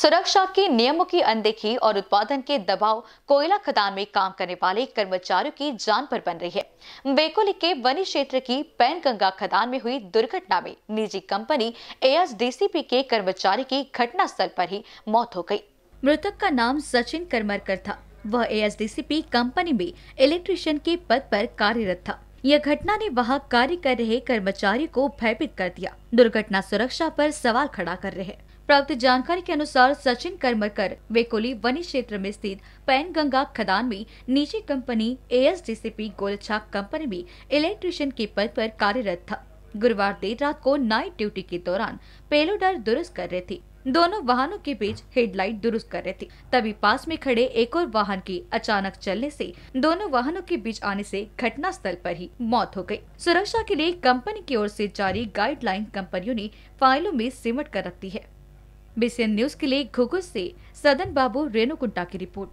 सुरक्षा के नियमों की अनदेखी और उत्पादन के दबाव कोयला खदान में काम करने वाले कर्मचारियों की जान पर बन रही है बेकोली के वनी क्षेत्र की पैन गंगा खदान में हुई दुर्घटना में निजी कंपनी एएसडीसीपी के कर्मचारी की घटना स्थल पर ही मौत हो गयी मृतक का नाम सचिन करमरकर था वह एएसडीसीपी कंपनी में इलेक्ट्रिशियन के पद पर कार्यरत था यह घटना ने वहां कार्य कर रहे कर्मचारी को भयभीत कर दिया दुर्घटना सुरक्षा पर सवाल खड़ा कर रहे प्राप्त जानकारी के अनुसार सचिन करमरकर वेकोली वनी क्षेत्र में स्थित पैन गंगा खदान में निजी कंपनी एएसडीसीपी गोलछा कंपनी में इलेक्ट्रिशियन के पद पर कार्यरत था गुरुवार देर रात को नाइट ड्यूटी के दौरान पेलोडर दुरुस्त कर रहे थे दोनों वाहनों के बीच हेडलाइट दुरुस्त कर रहे थे तभी पास में खड़े एक और वाहन की अचानक चलने से दोनों वाहनों के बीच आने से घटना स्थल पर ही मौत हो गई। सुरक्षा के लिए कंपनी की ओर से जारी गाइडलाइन कंपनियों ने फाइलों में सिमट कर रखती है बीसीएन न्यूज के लिए घुघुस से सदन बाबू रेणु कुंटा की रिपोर्ट